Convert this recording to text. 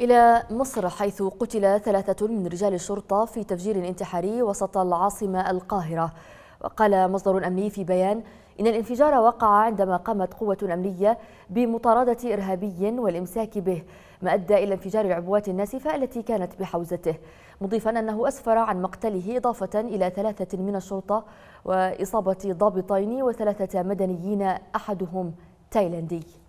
إلى مصر حيث قتل ثلاثة من رجال الشرطة في تفجير انتحاري وسط العاصمة القاهرة وقال مصدر أمني في بيان إن الانفجار وقع عندما قامت قوة أمنية بمطاردة إرهابي والإمساك به ما أدى إلى انفجار العبوات الناسفة التي كانت بحوزته مضيفا أنه أسفر عن مقتله إضافة إلى ثلاثة من الشرطة وإصابة ضابطين وثلاثة مدنيين أحدهم تايلاندي